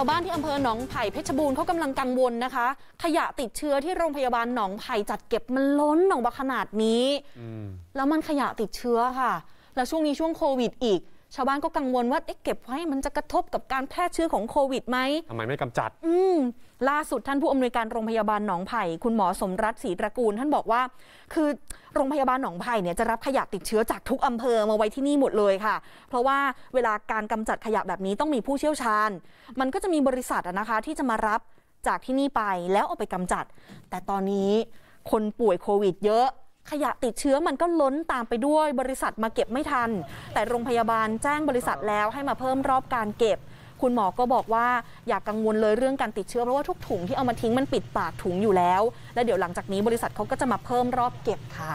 าวบ้านที่อำเภอหนองไผ่เพชรบูรณ์เขากำลังกังวลนะคะ ขยะติดเชื้อที่โรงพยาบาลหนองไผ่จัดเก็บมันล้นหนองบะขนาดนี้ แล้วมันขยะติดเชื้อค่ะ แล้วช่วงนี้ช่วงโควิดอีกชาวบ้านก็กังวลว่าเอ๊ะเก็บไว้ มันจะกระทบกับการแพร่เชื้อของโควิดไหมทำไมไม่กำจัด อืมล่าสุดท่านผู้อำนวยการโรงพยาบาลหนองไผ่คุณหมอสมรัตศรีตระกูล ท่านบอกว่าคือโรงพยาบาลหนองไผ่เนี่ยจะรับขยะติดเชื้อจากทุกอำเภอมาไว้ที่นี่หมดเลยค่ะ เพราะว่าเวลาการกำจัดขยะแบบนี้ต้องมีผู้เชี่ยวชาญ มันก็จะมีบริษัทนะคะ ที่จะมารับจากที่นี่ไปแล้วเอาไปกำจัด แต่ตอนนี้คนป่วยโควิด เยอะขยะติดเชื้อมันก็ล้นตามไปด้วยบริษัทมาเก็บไม่ทัน แต่โรงพยาบาลแจ้งบริษัทแล้วให้มาเพิ่มรอบการเก็บ คุณหมอก็บอกว่าอย่ากกังวลเลยเรื่องการติดเชื้อเพราะว่าทุกถุงที่เอามาทิ้งมันปิดปากถุงอยู่แล้ว และเดี๋ยวหลังจากนี้บริษัทเขาก็จะมาเพิ่มรอบเก็บค่ะ